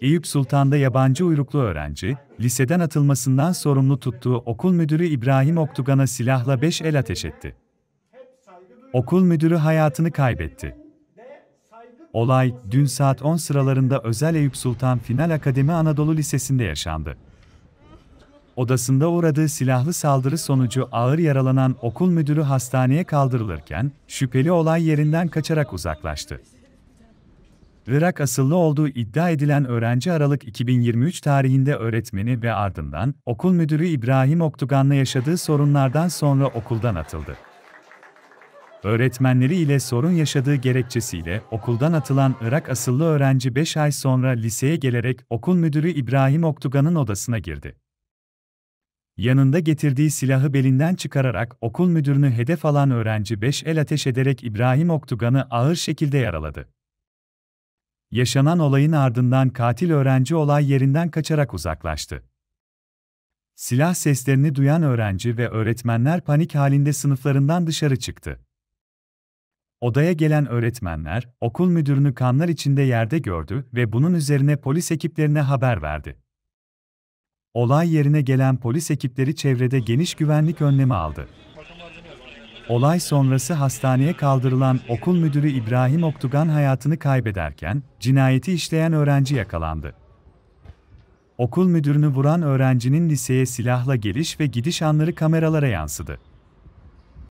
Eyüp Sultan'da yabancı uyruklu öğrenci, liseden atılmasından sorumlu tuttuğu okul müdürü İbrahim Oktugan'a silahla beş el ateş etti. Okul müdürü hayatını kaybetti. Olay, dün saat 10 sıralarında Özel Eyüp Sultan Final Akademi Anadolu Lisesi'nde yaşandı. Odasında uğradığı silahlı saldırı sonucu ağır yaralanan okul müdürü hastaneye kaldırılırken, şüpheli olay yerinden kaçarak uzaklaştı. Irak asıllı olduğu iddia edilen öğrenci Aralık 2023 tarihinde öğretmeni ve ardından okul müdürü İbrahim Oktugan'la yaşadığı sorunlardan sonra okuldan atıldı. Öğretmenleri ile sorun yaşadığı gerekçesiyle okuldan atılan Irak asıllı öğrenci 5 ay sonra liseye gelerek okul müdürü İbrahim Oktugan'ın odasına girdi. Yanında getirdiği silahı belinden çıkararak okul müdürünü hedef alan öğrenci 5 el ateş ederek İbrahim Oktugan'ı ağır şekilde yaraladı. Yaşanan olayın ardından katil öğrenci olay yerinden kaçarak uzaklaştı. Silah seslerini duyan öğrenci ve öğretmenler panik halinde sınıflarından dışarı çıktı. Odaya gelen öğretmenler, okul müdürünü kanlar içinde yerde gördü ve bunun üzerine polis ekiplerine haber verdi. Olay yerine gelen polis ekipleri çevrede geniş güvenlik önlemi aldı. Olay sonrası hastaneye kaldırılan okul müdürü İbrahim Oktugan hayatını kaybederken, cinayeti işleyen öğrenci yakalandı. Okul müdürünü vuran öğrencinin liseye silahla geliş ve gidiş anları kameralara yansıdı.